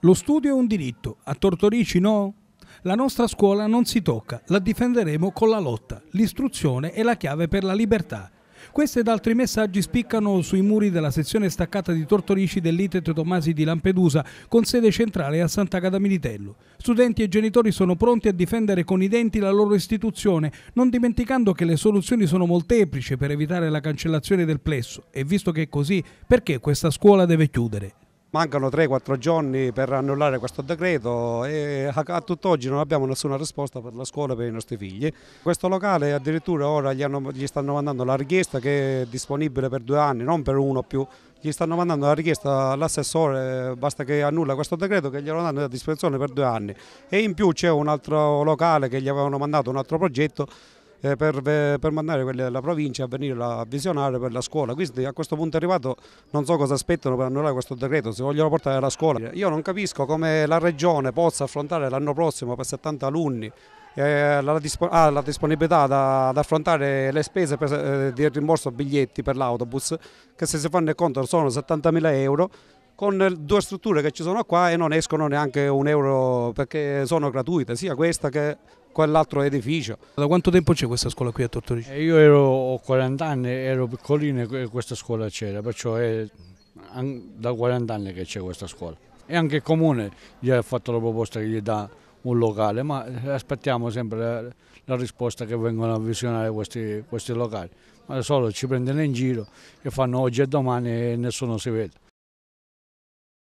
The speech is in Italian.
Lo studio è un diritto, a Tortorici no? La nostra scuola non si tocca, la difenderemo con la lotta. L'istruzione è la chiave per la libertà. Questi ed altri messaggi spiccano sui muri della sezione staccata di Tortorici dell'Itet Tomasi di Lampedusa, con sede centrale a Sant'Agata Militello. Studenti e genitori sono pronti a difendere con i denti la loro istituzione, non dimenticando che le soluzioni sono molteplici per evitare la cancellazione del plesso. E visto che è così, perché questa scuola deve chiudere? Mancano 3-4 giorni per annullare questo decreto e a tutt'oggi non abbiamo nessuna risposta per la scuola e per i nostri figli. Questo locale addirittura ora gli, hanno, gli stanno mandando la richiesta che è disponibile per due anni, non per uno più, gli stanno mandando la richiesta all'assessore, basta che annulla questo decreto che glielo danno a disposizione per due anni e in più c'è un altro locale che gli avevano mandato un altro progetto eh, per, eh, per, mandare quelli della provincia a venire a visionare per la scuola. Quindi a questo punto è arrivato non so cosa aspettano per annullare questo decreto, se vogliono portare la scuola. Io non capisco come la regione possa affrontare l'anno prossimo per 70 alunni ha eh, ah, la, disponibilità ad affrontare le spese per, eh, di rimborso biglietti per l'autobus che se si fanno il conto sono 70.000 euro con due strutture che ci sono qua e non escono neanche un euro perché sono gratuite, sia questa che quell'altro edificio. Da quanto tempo c'è questa scuola qui a Tortorice? Eh, io ero, ho 40 anni, ero piccolino e questa scuola c'era, perciò è da 40 anni che c'è questa scuola. E anche il comune gli ha fatto la proposta che gli dà un locale, ma aspettiamo sempre la, la risposta che vengono a visionare questi, questi locali. Ma solo ci prendono in giro e fanno oggi e domani e nessuno si vede.